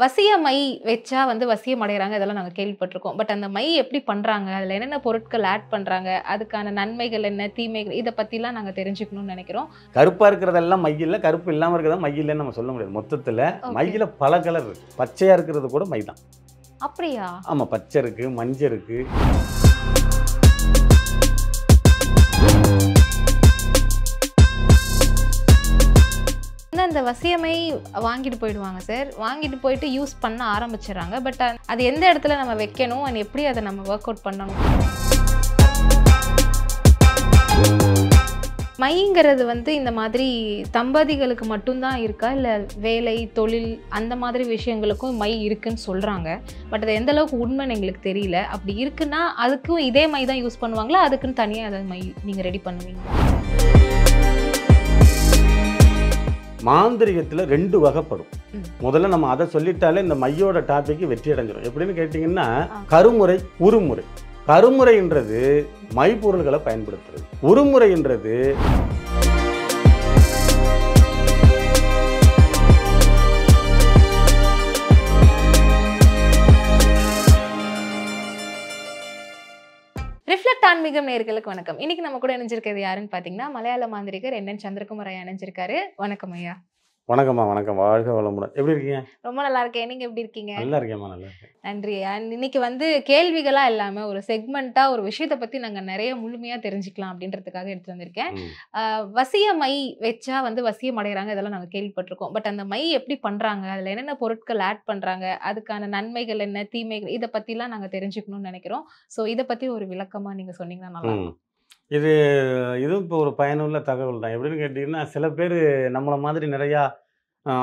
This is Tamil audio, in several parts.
வசிய மை வச்சா வந்து வசியம் அடைகிறாங்க இதெல்லாம் நாங்கள் கேள்விப்பட்டிருக்கோம் பட் அந்த மை எப்படி பண்ணுறாங்க அதில் என்னென்ன பொருட்கள் ஆட் பண்ணுறாங்க அதுக்கான நன்மைகள் என்ன தீமைகள் இதை பற்றிலாம் நாங்கள் தெரிஞ்சுக்கணும்னு நினைக்கிறோம் கருப்பாக இருக்கிறதெல்லாம் மையில் கருப்பு இல்லாமல் இருக்கிறதா மையில்னு நம்ம சொல்ல முடியாது மொத்தத்தில் மையில் பல கலர் இருக்குது பச்சையாக இருக்கிறது கூட மை தான் அப்படியா ஆமாம் பச்சை இருக்குது மஞ்சள் இருக்குது வசியமை வாங்கிட்டு போயிடுவாங்க சார் வாங்கிட்டு போயிட்டு யூஸ் பண்ண ஆரம்பிச்சிடறாங்க பட் அது எந்த இடத்துல நம்ம வைக்கணும் அண்ட் எப்படி அதை நம்ம ஒர்க் அவுட் பண்ணணும் மைங்கிறது வந்து இந்த மாதிரி தம்பதிகளுக்கு மட்டும்தான் இருக்கா இல்லை வேலை தொழில் அந்த மாதிரி விஷயங்களுக்கும் மை இருக்குன்னு சொல்கிறாங்க பட் அது எந்த அளவுக்கு உண்மைன்னு எங்களுக்கு தெரியல அப்படி இருக்குன்னா அதுக்கும் இதே மை தான் யூஸ் பண்ணுவாங்களா அதுக்குன்னு தனியாக அதை மை நீங்கள் ரெடி பண்ணுவீங்க மாந்திரிகத்தில் ரெண்டு வகைப்படும் முதல்ல நம்ம அதை சொல்லிட்டாலே இந்த மையோட டாபிக் வெற்றி அடைஞ்சிடும் எப்படின்னு கேட்டிங்கன்னா கருமுறை உருமுறை கருமுறைன்றது மைப்பொருள்களை பயன்படுத்துறது உருமுறைன்றது ஆன்மீகம் நேர்களுக்கு வணக்கம் இன்னைக்கு நம்ம கூட இணைஞ்சிருக்கிறது யாருன்னு பாத்தீங்கன்னா மலையாள மாந்திரிகர் என் சந்திரகுமார் ஐயா இணைஞ்சிருக்காரு வணக்கம் ஐயா வணக்கம்மா வணக்கம் வாழ்க வளமுடன் எப்படி இருக்கீங்க ரொம்ப நல்லா இருக்கேன் நீங்க எப்படி இருக்கீங்க நல்லா இருக்கேம்மா நல்லா இருக்கேன் நன்றி இன்னைக்கு வந்து கேள்விகளா இல்லாம ஒரு செக்மெண்டா ஒரு விஷயத்த பத்தி நாங்க நிறைய முழுமையா தெரிஞ்சுக்கலாம் அப்படின்றதுக்காக எடுத்து வந்திருக்கேன் வசிய மை வச்சா வந்து வசியம் அடைகிறாங்க இதெல்லாம் நாங்க கேள்விப்பட்டிருக்கோம் பட் அந்த மை எப்படி பண்றாங்க அதுல என்னென்ன பொருட்கள் ஆட் பண்றாங்க அதுக்கான நன்மைகள் என்ன தீமைகள் இதை பத்திலாம் நாங்க தெரிஞ்சுக்கணும்னு நினைக்கிறோம் ஸோ இதை பத்தி ஒரு விளக்கமா நீங்க சொன்னீங்கன்னா நல்லா இது இதுவும் இப்போ ஒரு பயனுள்ள தகவல் தான் எப்படின்னு கேட்டிங்கன்னா சில பேர் நம்மளை மாதிரி நிறையா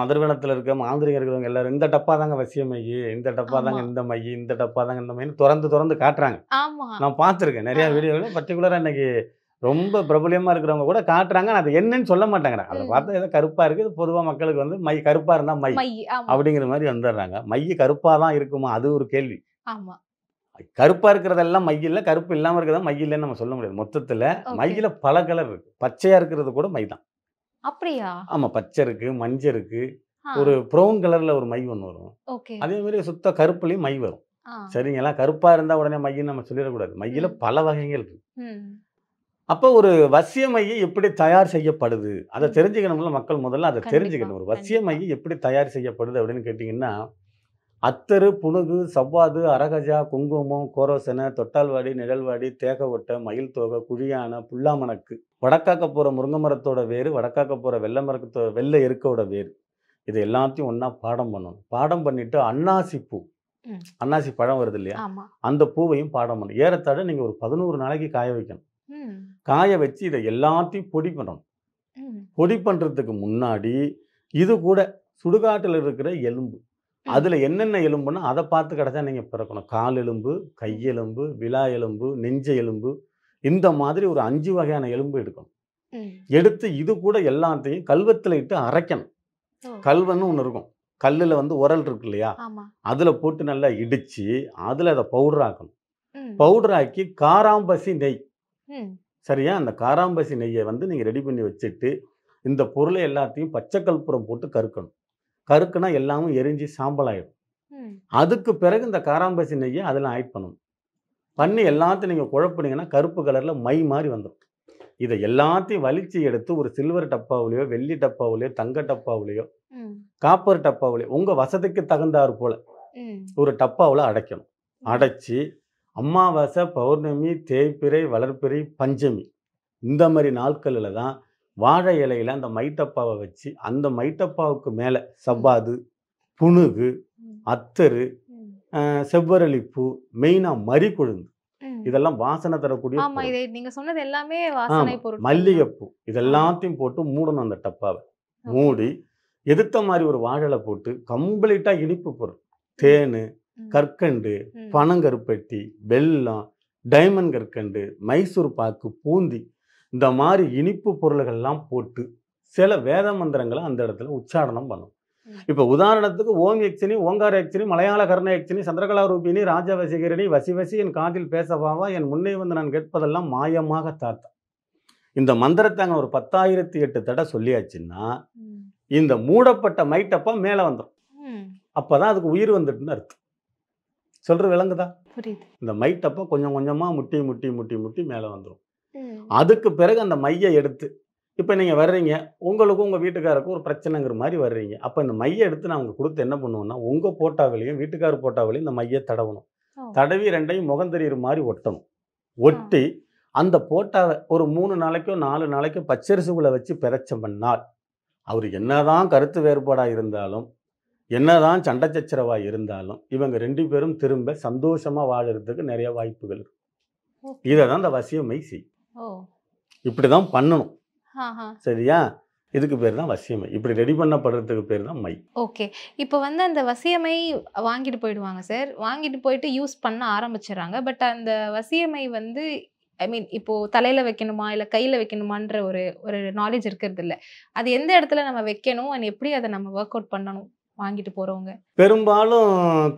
அதிர்வனத்தில் இருக்க மாந்திரிகம் இருக்கிறவங்க எல்லாரும் இந்த டப்பா தாங்க வசிய மைய இந்த டப்பா தாங்க இந்த மைய இந்த டப்பா தாங்க இந்த மையன்னு திறந்து திறந்து காட்டுறாங்க நான் பார்த்துருக்கேன் நிறைய வீடியோவில் பர்டிகுலராக இன்னைக்கு ரொம்ப பிரபலியமாக இருக்கிறவங்க கூட காட்டுறாங்க அது என்னன்னு சொல்ல மாட்டேங்கிறேன் அதை பார்த்தா ஏதோ கருப்பாக இருக்குது பொதுவாக மக்களுக்கு வந்து மை கருப்பாக இருந்தால் மை அப்படிங்கிற மாதிரி வந்துடுறாங்க மைய கருப்பாக தான் இருக்குமா அது ஒரு கேள்வி ஆமாம் கருப்பா இருக்கிறதெல்லாம் மயில்ல கருப்பு இல்லாமல் இருக்கிறதா மயில்னு நம்ம சொல்ல முடியாது மொத்தத்தில் மயில பல கலர் இருக்கு பச்சையா இருக்கிறது கூட மை தான் அப்படியா ஆமா பச்சை இருக்கு மஞ்சள் இருக்கு ஒரு ப்ரௌன் கலர்ல ஒரு மை ஒன்று வரும் அதே மாதிரி சுத்த கருப்புலயும் மை வரும் சரிங்களா கருப்பா இருந்தா உடனே மையின்னு நம்ம சொல்லிடக்கூடாது மையில பல வகைகள் இருக்கு அப்போ ஒரு வசிய மைய எப்படி தயார் செய்யப்படுது அதை தெரிஞ்சுக்கணும்ல மக்கள் முதல்ல அதை தெரிஞ்சுக்கணும் ஒரு வசிய மையை எப்படி தயார் செய்யப்படுது அப்படின்னு கேட்டிங்கன்னா அத்தரு புனுகு சவ்வாது அரகஜா குங்குமம் கோரோசனை தொட்டால்வாடி நிழல்வாடி தேக ஒட்டை மயில் தோகை குழியான புல்லாமணக்கு வடக்காக்க போகிற முருங்கை மரத்தோட வேறு வடக்காக்க போகிற வெள்ளை மரத்தோட வெள்ளை இருக்கோட வேறு இது எல்லாத்தையும் ஒன்றா பாடம் பண்ணணும் பாடம் பண்ணிவிட்டு அன்னாசி பூ அன்னாசி பழம் வருது இல்லையா அந்த பூவையும் பாடம் பண்ணணும் ஏறத்தாழ நீங்கள் ஒரு பதினோரு நாளைக்கு காய வைக்கணும் காய வச்சு இதை எல்லாத்தையும் பொடி பண்ணணும் பொடி பண்ணுறதுக்கு முன்னாடி இது கூட சுடுகாட்டில் இருக்கிற எலும்பு அதில் என்னென்ன எலும்புன்னா அதை பார்த்து கிடச்சா நீங்கள் பிறக்கணும் கால் எலும்பு கையெலும்பு விழா எலும்பு நெஞ்ச எலும்பு இந்த மாதிரி ஒரு அஞ்சு வகையான எலும்பு எடுக்கணும் எடுத்து இது கூட எல்லாத்தையும் கல்வத்தில் இட்டு அரைக்கணும் கல்வன்னு ஒன்று இருக்கும் கல்லில் வந்து உரல் இருக்கு இல்லையா அதில் போட்டு நல்லா இடித்து அதில் அதை பவுடராக்கணும் பவுடராக்கி காராம்பசி நெய் சரியா அந்த காராம்பசி நெய்யை வந்து நீங்கள் ரெடி பண்ணி வச்சுட்டு இந்த பொருளை எல்லாத்தையும் பச்சை கற்பூரம் போட்டு கறுக்கணும் கருக்குனா எல்லாமும் எரிஞ்சு சாம்பல் ஆகிடும் அதுக்கு பிறகு இந்த காராம்பசி நெய்யை அதில் ஆட் பண்ணணும் பண்ணி எல்லாத்தையும் நீங்கள் குழப்பினீங்கன்னா கருப்பு கலரில் மை மாதிரி வந்துடும் இதை எல்லாத்தையும் வலிச்சு எடுத்து ஒரு சில்வர் டப்பாவிலையோ வெள்ளி டப்பாவிலையோ தங்க டப்பாவிலையோ காப்பர் டப்பாவிலையோ உங்கள் வசதிக்கு தகுந்தாறு போல் ஒரு டப்பாவில் அடைக்கணும் அடைச்சி அமாவாசை பௌர்ணமி தேய்பிரை வளர்ப்பிரை பஞ்சமி இந்த மாதிரி நாட்களில் தான் வாழை இலையில் அந்த மைத்தப்பாவை வச்சு அந்த மைத்தப்பாவுக்கு மேலே சவ்வாது புணுகு அத்தரு செவ்வரளிப்பூ மெயினாக மறி கொழுந்து இதெல்லாம் வாசனை தரக்கூடிய சொன்னது எல்லாமே மல்லிகைப்பூ இதெல்லாத்தையும் போட்டு மூடணும் அந்த டப்பாவை மூடி எதிர்த்த மாதிரி ஒரு வாழலை போட்டு கம்ப்ளீட்டாக இனிப்பு பொருள் தேனு கற்கண்டு பனங்கருப்பட்டி வெல்லம் டைமண்ட் கற்கண்டு மைசூர் பாக்கு பூந்தி இந்த மாதிரி இனிப்பு பொருள்கள்லாம் போட்டு சில வேத மந்திரங்களை அந்த இடத்துல உச்சாரணம் பண்ணும் இப்போ உதாரணத்துக்கு ஓம் யக்ஷினி ஓங்கார யக்ஷினி மலையாள கர்ண யக்ஷினி சந்திரகலா ரூபினி ராஜவசிகரணி வசி வசி என் காதில் பேசவாவா என் முன்னே வந்து நான் கேட்பதெல்லாம் மாயமாக தாத்தா இந்த மந்திரத்தை அங்கே ஒரு பத்தாயிரத்தி எட்டு தடை சொல்லியாச்சுன்னா இந்த மூடப்பட்ட மைட்டப்பா மேலே வந்துடும் அப்போதான் அதுக்கு உயிர் வந்துட்டுன்னு அர்த்தம் சொல்கிறது விலங்குதா புரியுது இந்த மைட்டப்பா கொஞ்சம் கொஞ்சமாக முட்டி முட்டி முட்டி முட்டி மேலே வந்துடும் அதுக்கு பிறகு அந்த மைய எடுத்து இப்போ நீங்கள் வர்றீங்க உங்களுக்கும் உங்கள் வீட்டுக்காருக்கும் ஒரு பிரச்சனைங்கிற மாதிரி வர்றீங்க அப்போ இந்த மைய எடுத்து நான் அவங்க கொடுத்து என்ன பண்ணுவோம்னா உங்கள் போட்டாவிலையும் வீட்டுக்காரர் போட்டாவிலையும் இந்த மைய தடவணும் தடவி ரெண்டையும் முகம் மாதிரி ஒட்டணும் ஒட்டி அந்த போட்டாவை ஒரு மூணு நாளைக்கோ நாலு நாளைக்கோ பச்சரிசுகளை வச்சு பண்ணால் அவர் என்னதான் கருத்து வேறுபாடாக இருந்தாலும் என்னதான் சண்டை இருந்தாலும் இவங்க ரெண்டு பேரும் திரும்ப சந்தோஷமாக வாழறதுக்கு நிறைய வாய்ப்புகள் இதை தான் இந்த வசியமை செய்யும் இப்படி தான் பண்ணணும் சரியா இதுக்கு பேர் தான் வசியமை இப்படி ரெடி பண்ணப்படுறதுக்கு பேர் தான் மை ஓகே இப்போ வந்து அந்த வசியமை வாங்கிட்டு போயிடுவாங்க சார் வாங்கிட்டு போயிட்டு யூஸ் பண்ண ஆரம்பிச்சிடுறாங்க பட் அந்த வசியமை வந்து ஐ மீன் இப்போ தலையில வைக்கணுமா இல்லை கையில வைக்கணுமான்ற ஒரு ஒரு நாலேஜ் இருக்கிறது இல்லை அது எந்த இடத்துல நம்ம வைக்கணும் அண்ட் எப்படி அதை நம்ம ஒர்க் அவுட் பண்ணணும் வாங்கிட்டு போறவங்க பெரும்பாலும்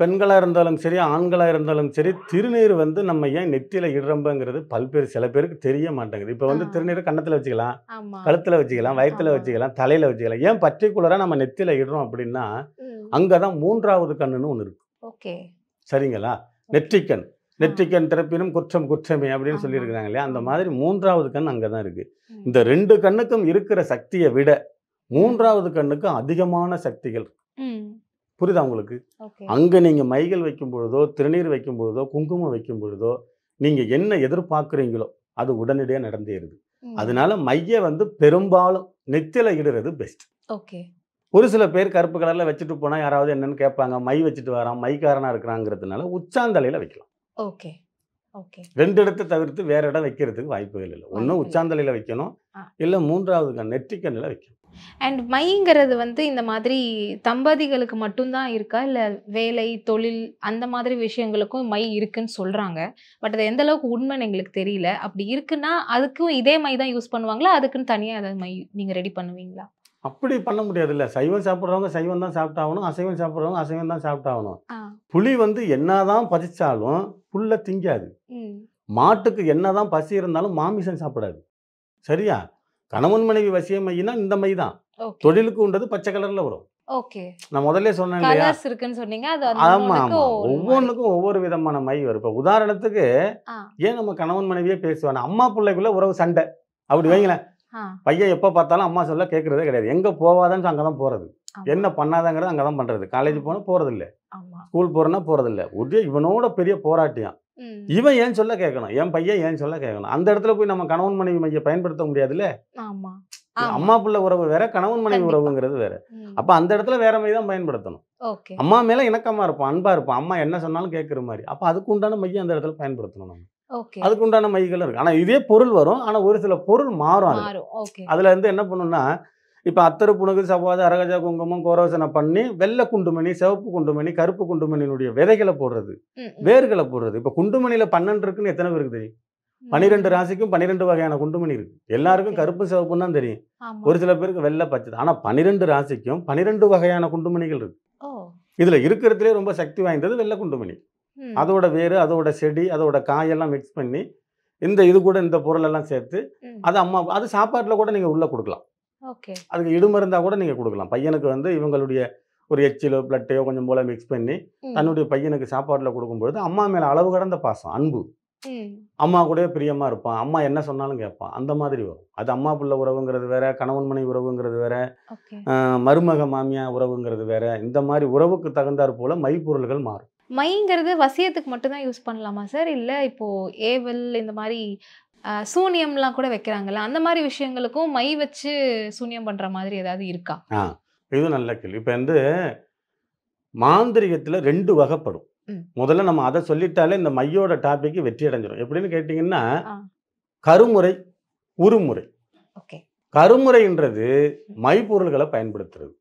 பெண்களாக இருந்தாலும் சரி ஆண்களாக இருந்தாலும் சரி திருநீர் வந்து நம்ம ஏன் நெத்தியில இடுறம்பங்கிறது பல்வேறு சில பேருக்கு தெரிய மாட்டேங்குது இப்போ வந்து திருநீர் கன்னத்தில் வச்சுக்கலாம் கழுத்தில் வச்சுக்கலாம் வயிற்றுல வச்சுக்கலாம் தலையில் வச்சுக்கலாம் ஏன் பர்டிகுலராக நம்ம நெத்தியில் இடுறோம் அப்படின்னா அங்கதான் மூன்றாவது கண்ணுன்னு ஒண்ணு இருக்கு ஓகே சரிங்களா நெற்றிக்கண் நெற்றிக்கண் திறப்பினும் குற்றம் குற்றமே அப்படின்னு சொல்லியிருக்கிறாங்க இல்லையா அந்த மாதிரி மூன்றாவது கண் அங்கே தான் இருக்குது இந்த ரெண்டு கண்ணுக்கும் இருக்கிற சக்தியை விட மூன்றாவது கண்ணுக்கும் அதிகமான சக்திகள் இருக்கு புரியுதா உங்களுக்கு அங்கே நீங்கள் மைகள் வைக்கும் பொழுதோ திருநீர் வைக்கும் பொழுதோ குங்குமம் வைக்கும் பொழுதோ நீங்கள் என்ன எதிர்பார்க்குறீங்களோ அது உடனடியாக நடந்தேருது அதனால மைய வந்து பெரும்பாலும் நெத்தில இடுறது பெஸ்ட் ஓகே ஒரு சில பேர் கருப்பு கலரில் வச்சுட்டு போனால் யாராவது என்னன்னு கேட்பாங்க மை வச்சுட்டு வரான் மைக்காரனாக இருக்கிறாங்கிறதுனால உச்சாந்தலையில் வைக்கலாம் ஓகே ஓகே ரெண்டு இடத்தை தவிர்த்து வேற இடம் வைக்கிறதுக்கு வாய்ப்புகள் இல்லை ஒன்றும் உச்சாந்தலையில் வைக்கணும் இல்லை மூன்றாவது நெற்றிக்கண்ணில் வைக்கணும் அண்ட் மைங்கிறது வந்து இந்த மாதிரி தம்பதிகளுக்கு மட்டும்தான் இருக்கா இல்லை வேலை தொழில் அந்த மாதிரி விஷயங்களுக்கும் மை இருக்குன்னு சொல்கிறாங்க பட் அது எந்த அளவுக்கு உண்மைன்னு எங்களுக்கு தெரியல அப்படி இருக்குன்னா அதுக்கும் இதே மை தான் யூஸ் பண்ணுவாங்களா அதுக்குன்னு தனியாக அதை மை நீங்கள் ரெடி பண்ணுவீங்களா அப்படி பண்ண இல்லை சைவம் சாப்பிட்றவங்க சைவம் தான் சாப்பிட்டாகணும் அசைவம் சாப்பிட்றவங்க அசைவம் தான் சாப்பிட்டாகணும் புளி வந்து என்னதான் பதிச்சாலும் புல்ல திங்காது மாட்டுக்கு என்னதான் பசி இருந்தாலும் மாமிசம் சாப்பிடாது சரியா கணவன் மனைவி வசிய மைனா இந்த மை தான் தொழிலுக்கு உண்டது பச்சை கலர்ல வரும் நான் முதல்ல சொன்னேன் ஒவ்வொன்றுக்கும் ஒவ்வொரு விதமான மை வரும் உதாரணத்துக்கு ஏன் நம்ம கணவன் மனைவியே பேசுவாங்க அம்மா பிள்ளைக்குள்ள உறவு சண்டை அப்படி வைங்களேன் பையன் எப்போ பார்த்தாலும் அம்மா சொல்ல கேட்கறதே கிடையாது எங்க போவாதன்னு அங்கதான் போறது என்ன பண்ணாதாங்கிறது அங்கதான் பண்றது காலேஜ் காலேஜ் போனால் இல்ல ஸ்கூல் போறேன்னா போகிறதில்ல ஒரே இவனோட பெரிய போராட்டியம் இவன் ஏன் சொல்ல கேட்கணும் என் பையன் ஏன் சொல்ல கேட்கணும் அந்த இடத்துல போய் நம்ம கணவன் மனைவி மைய பயன்படுத்த முடியாதுல்ல அம்மா பிள்ளை உறவு வேற கணவன் மனைவி உறவுங்கிறது வேற அப்ப அந்த இடத்துல வேற மாதிரி தான் பயன்படுத்தணும் அம்மா மேல இணக்கமா இருப்போம் அன்பா இருப்போம் அம்மா என்ன சொன்னாலும் கேட்கிற மாதிரி அப்ப அதுக்கு உண்டான மையம் அந்த இடத்துல பயன்படுத்தணும் நம்ம அதுக்கு உண்டான மைகள் இருக்கு ஆனா இதே பொருள் வரும் ஆனா ஒரு சில பொருள் மாறும் அதுல இருந்து என்ன பண்ணும்னா இப்போ அத்தரு புனகு சவாது அரகஜா குங்குமம் கோரோசனை பண்ணி வெள்ளை குண்டுமணி சிவப்பு குண்டுமணி கருப்பு குண்டுமணியினுடைய விதைகளை போடுறது வேர்களை போடுறது இப்போ குண்டுமணியில பன்னெண்டு இருக்குன்னு எத்தனை பேருக்கு தெரியும் பனிரெண்டு ராசிக்கும் பனிரெண்டு வகையான குண்டுமணி இருக்கு எல்லாருக்கும் கருப்பு சிவப்புன்னு தான் தெரியும் ஒரு சில பேருக்கு வெள்ளை பச்சை ஆனா பனிரெண்டு ராசிக்கும் பனிரெண்டு வகையான குண்டுமணிகள் இருக்கு இதுல இருக்கிறதுலே ரொம்ப சக்தி வாய்ந்தது வெள்ளை குண்டுமணி அதோட வேறு அதோட செடி அதோட காயெல்லாம் மிக்ஸ் பண்ணி இந்த இது கூட இந்த பொருள் எல்லாம் சேர்த்து அது அம்மா அது சாப்பாட்டில் கூட நீங்க உள்ள கொடுக்கலாம் அதுக்கு இடுமருந்தா கூட நீங்க கொடுக்கலாம் பையனுக்கு வந்து இவங்களுடைய ஒரு எச்சிலோ பிளட்டையோ கொஞ்சம் போல மிக்ஸ் பண்ணி தன்னுடைய பையனுக்கு சாப்பாட்டில் கொடுக்கும்பொழுது அம்மா மேல அளவு கடந்த பாசம் அன்பு அம்மா கூட பிரியமா இருப்பான் அம்மா என்ன சொன்னாலும் கேட்பான் அந்த மாதிரி வரும் அது அம்மா பிள்ளை உறவுங்கிறது வேற கணவன் மனைவி உறவுங்கிறது வேற மருமக மாமியா உறவுங்கிறது வேற இந்த மாதிரி உறவுக்கு தகுந்தாற் போல மைப்பொருள்கள் மாறும் மைங்கிறது வசியத்துக்கு மட்டும்தான் யூஸ் பண்ணலாமா சார் இல்லை இப்போ ஏவல் இந்த மாதிரி சூனியம்லாம் கூட வைக்கிறாங்கல்ல அந்த மாதிரி விஷயங்களுக்கும் மை வச்சு சூனியம் பண்ணுற மாதிரி ஏதாவது இருக்கா ஆ இது நல்ல கேள்வி இப்போ வந்து மாந்திரிகத்தில் ரெண்டு வகைப்படும் முதல்ல நம்ம அதை சொல்லிட்டாலே இந்த மையோட டாபிக் வெற்றி அடைஞ்சிடும் எப்படின்னு கேட்டிங்கன்னா கருமுறை உருமுறை கருமுறைன்றது மைப்பொருள்களை பயன்படுத்துறது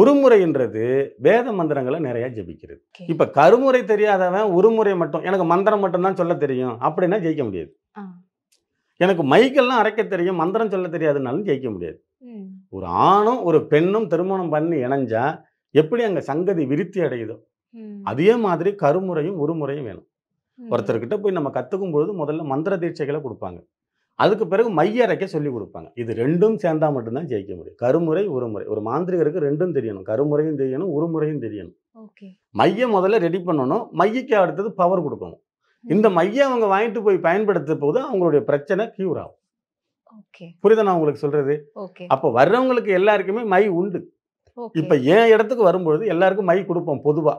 ஒரு முறைன்றது வேத மந்திரங்களை நிறைய ஜெபிக்கிறது இப்ப கருமுறை தெரியாதவன் உருமுறை மட்டும் எனக்கு மந்திரம் மட்டும்தான் சொல்ல தெரியும் அப்படின்னா ஜெயிக்க முடியாது எனக்கு மைக்கெல்லாம் அரைக்க தெரியும் மந்திரம் சொல்ல தெரியாதுனாலும் ஜெயிக்க முடியாது ஒரு ஆணும் ஒரு பெண்ணும் திருமணம் பண்ணி இணைஞ்சா எப்படி அங்க சங்கதி விருத்தி அடையுதோ அதே மாதிரி கருமுறையும் ஒரு முறையும் வேணும் ஒருத்தர்கிட்ட போய் நம்ம கத்துக்கும் பொழுது முதல்ல மந்திர தீட்சைகளை கொடுப்பாங்க அதுக்கு பிறகு அரைக்க சொல்லி கொடுப்பாங்க இது ரெண்டும் சேர்ந்தால் மட்டும்தான் ஜெயிக்க முடியும் கருமுறை உருமுறை ஒரு மாந்திரிகருக்கு ரெண்டும் தெரியணும் கருமுறையும் தெரியணும் உருமுறையும் தெரியணும் மைய முதல்ல ரெடி பண்ணணும் மையக்கு அடுத்தது பவர் கொடுக்கணும் இந்த மையம் அவங்க வாங்கிட்டு போய் பயன்படுத்த போது அவங்களுடைய பிரச்சனை கியூர் ஆகும் புரியுதா நான் உங்களுக்கு சொல்றது அப்போ வர்றவங்களுக்கு எல்லாருக்குமே மை உண்டு இப்ப என் இடத்துக்கு வரும்பொழுது எல்லாருக்கும் மை கொடுப்போம் பொதுவா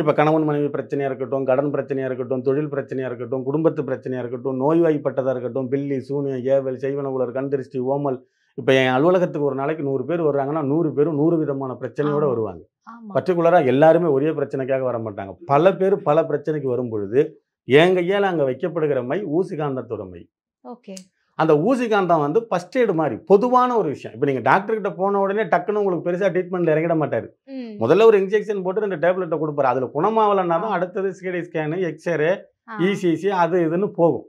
இப்போ கணவன் மனைவி பிரச்சனையாக இருக்கட்டும் கடன் பிரச்சனையாக இருக்கட்டும் தொழில் பிரச்சனையாக இருக்கட்டும் குடும்பத்து பிரச்சனையாக இருக்கட்டும் நோய்வாய்ப்பட்டதாக இருக்கட்டும் பில்லி சூனியம் ஏவல் செய்வன உலர் கண்திருஷ்டி ஓமல் இப்போ என் அலுவலகத்துக்கு ஒரு நாளைக்கு நூறு பேர் வர்றாங்கன்னா நூறு பேரும் நூறு விதமான பிரச்சனையோடு வருவாங்க பர்டிகுலராக எல்லாருமே ஒரே பிரச்சனைக்காக வர மாட்டாங்க பல பேர் பல பிரச்சனைக்கு வரும் பொழுது எங்கள் கையால் அங்கே வைக்கப்படுகிற மை ஊசிகாந்தத்தோட மை ஓகே அந்த ஊசிகாந்தம் வந்து ஃபஸ்ட் எய்டு மாதிரி பொதுவான ஒரு விஷயம் இப்போ நீங்கள் டாக்டர்கிட்ட போன உடனே டக்குன்னு உங்களுக்கு பெருசாக ட்ரீட்மெண்ட்டில் இறங்கிட மாட்டாரு முதல்ல ஒரு இன்ஜெக்ஷன் போட்டு ரெண்டு டேப்லெட்டை கொடுப்பாரு அதில் குணமாகலன்னா தான் அடுத்தது சிடி ஸ்கேனு எக்ஸ்ரே இசிசி அது இதுன்னு போகும்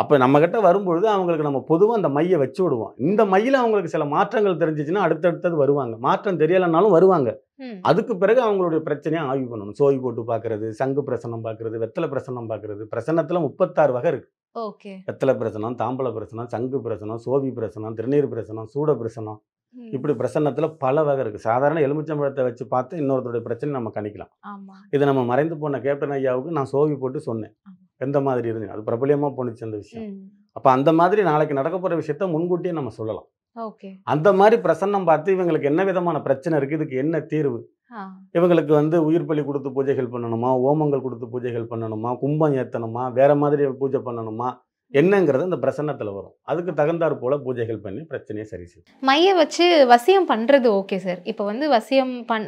அப்போ நம்மக்கிட்ட வரும்பொழுது அவங்களுக்கு நம்ம பொதுவாக அந்த மையை வச்சு விடுவோம் இந்த மையில் அவங்களுக்கு சில மாற்றங்கள் தெரிஞ்சிச்சுன்னா அடுத்தடுத்தது வருவாங்க மாற்றம் தெரியலைனாலும் வருவாங்க அதுக்கு பிறகு அவங்களுடைய பிரச்சனையை ஆய்வு பண்ணணும் சோய் போட்டு பார்க்கறது சங்கு பிரசனம் பாக்குறது வெத்தலை பிரசனம் பாக்குறது பிரசனத்தில் முப்பத்தாறு வகை இருக்குது ஓகே வெத்தலை பிரசனம் தாம்பல பிரசனம் சங்கு பிரசனம் சோவி பிரசனம் திருநீர் பிரசனம் சூட பிரசனம் இப்படி பிரசன்னத்தில் பல வகை இருக்குது சாதாரண எலுமிச்சம்பழத்தை வச்சு பார்த்து இன்னொருத்தருடைய பிரச்சனை நம்ம கணிக்கலாம் இதை நம்ம மறைந்து போன கேப்டன் ஐயாவுக்கு நான் சோவி போட்டு சொன்னேன் எந்த மாதிரி இருந்துச்சு அது பிரபலியமாக போணுச்சு அந்த விஷயம் அப்போ அந்த மாதிரி நாளைக்கு நடக்க போகிற விஷயத்த முன்கூட்டியே நம்ம சொல்லலாம் அந்த மாதிரி பிரசன்னம் பார்த்து இவங்களுக்கு என்ன விதமான பிரச்சனை இருக்குது இதுக்கு என்ன தீர்வு இவங்களுக்கு வந்து உயிர் பலி கொடுத்து பூஜைகள் பண்ணணுமா ஓமங்கள் கொடுத்து பூஜைகள் பண்ணணுமா கும்பம் ஏற்றணுமா வேறு மாதிரி பூஜை பண்ணணுமா என்னங்கிறது இந்த பிரசன்னத்தில் வரும் அதுக்கு தகுந்தாற் போல பூஜைகள் பண்ணி பிரச்சனையை சரி செய்யும் மைய வச்சு வசியம் பண்ணுறது ஓகே சார் இப்போ வந்து வசியம் பண்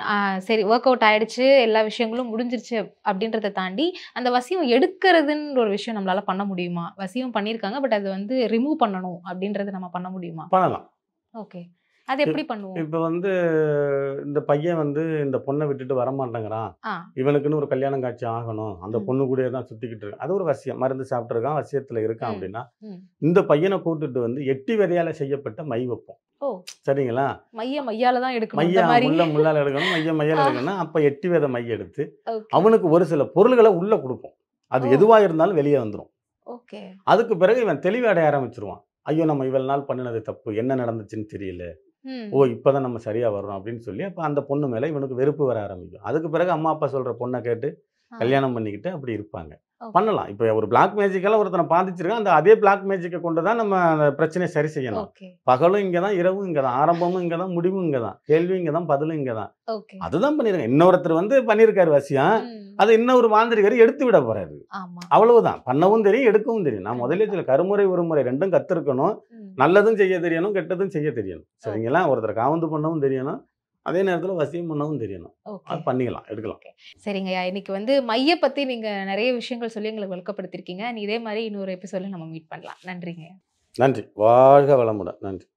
சரி ஒர்க் அவுட் ஆயிடுச்சு எல்லா விஷயங்களும் முடிஞ்சிருச்சு அப்படின்றத தாண்டி அந்த வசியம் எடுக்கிறதுன்ற ஒரு விஷயம் நம்மளால் பண்ண முடியுமா வசியம் பண்ணியிருக்காங்க பட் அது வந்து ரிமூவ் பண்ணணும் அப்படின்றத நம்ம பண்ண முடியுமா பண்ணலாம் ஓகே அது எப்படி பண்ணுவோம் இப்போ வந்து இந்த பையன் வந்து இந்த பொண்ணை விட்டுட்டு வரமாட்டேங்கிறான் இவனுக்குன்னு ஒரு கல்யாணம் காட்சி ஆகணும் அந்த பொண்ணு கூட தான் சுத்திக்கிட்டு இருக்கு அது ஒரு வசியம் மருந்து சாப்பிட்டுருக்கான் வசியத்துல இருக்கான் அப்படின்னா இந்த பையனை கூட்டுட்டு வந்து எட்டி விதையால செய்யப்பட்ட மை வைப்போம் சரிங்களா மைய மையால தான் எடுக்கணும் மையா உள்ள முள்ளால எடுக்கணும் மைய மையால எடுக்கணும் அப்ப எட்டி வித மைய எடுத்து அவனுக்கு ஒரு சில பொருள்களை உள்ள கொடுப்போம் அது எதுவா இருந்தாலும் வெளியே வந்துடும் அதுக்கு பிறகு இவன் தெளிவடைய ஆரம்பிச்சிருவான் ஐயோ நம்ம இவ்வளவு நாள் பண்ணினது தப்பு என்ன நடந்துச்சுன்னு தெரியல ஓ இப்போதான் நம்ம சரியாக வரோம் அப்படின்னு சொல்லி அப்போ அந்த பொண்ணு மேலே இவனுக்கு வெறுப்பு வர ஆரம்பிக்கும் அதுக்கு பிறகு அம்மா அப்பா சொல்கிற பொண்ணை கேட்டு கல்யாணம் பண்ணிக்கிட்டு அப்படி இருப்பாங்க பண்ணலாம் இப்போ ஒரு பிளாக் மேஜிக்கெல்லாம் ஒருத்தனை பாதிச்சிருக்கா அந்த அதே பிளாக் மேஜிக்கை கொண்டு தான் நம்ம அந்த பிரச்சனையை சரி செய்யணும் பகலும் இங்கதான் இரவும் இங்கதான் ஆரம்பமும் இங்கதான் முடிவும் இங்கதான் தான் கேள்வி இங்கே தான் பதிலும் இங்கே அதுதான் பண்ணிருங்க இன்னொருத்தர் வந்து பண்ணியிருக்காரு வசியம் அதை இன்னொரு மாந்திரிகர் எடுத்து விட போறாரு அவ்வளவுதான் பண்ணவும் தெரியும் எடுக்கவும் தெரியும் நான் முதல்ல சில கருமுறை ஒருமுறை ரெண்டும் கத்துருக்கணும் நல்லதும் செய்ய தெரியணும் கெட்டதும் செய்ய தெரியணும் சரிங்களா ஒருத்தர் காவந்து பண்ணவும் தெரியணும் அதே நேரத்தில் வசியம் பண்ணவும் தெரியணும் அது பண்ணிக்கலாம் எடுக்கலாம் சரிங்கய்யா இன்னைக்கு வந்து மைய பற்றி நீங்கள் நிறைய விஷயங்கள் சொல்லி எங்களுக்கு விளக்கப்படுத்திருக்கீங்க இதே மாதிரி இன்னொரு எபிசோடில் நம்ம மீட் பண்ணலாம் நன்றிங்க நன்றி வாழ்க வளமுடன் நன்றி